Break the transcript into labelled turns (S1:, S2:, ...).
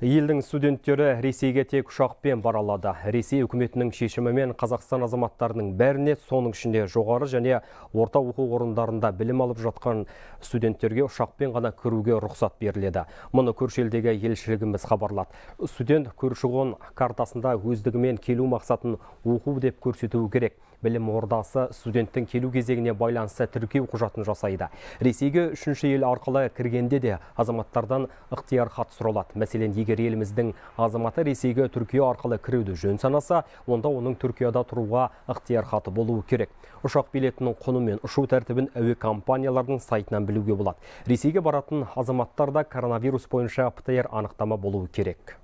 S1: Елдің студенттері Ресейге тек ұшақпен баралады. Ресей үкіметінің шешімімен Қазақстан азаматтарының бәріне соның ішінде жоғары және орта оқу орындарында білім алып жатқан студенттерге ұшақпен ғана кіруге рұқсат беріледі. Мұны көршелдегі елшілігіміз хабарлады. Студент көршіғон картасында өздігімен келу мақсатын оқу деп көрсетуі керек. Білім ордасы студенттің келу кезегіне байланысты тіркеу құжатын жасайды. Ресейге үшінші ел арқылы кіргенде де азаматтардан ықтияр хат сұралады. Мәселен, егер еліміздің азаматы ресейге түркия арқылы кіруді жөн санаса онда оның түркияда тұруға хаты болуы керек ұшақ билетінің құны мен ұшу тәртібін әуе компаниялардың сайтынан білуге болады ресейге баратын азаматтарда коронавирус бойынша птр анықтама болуы керек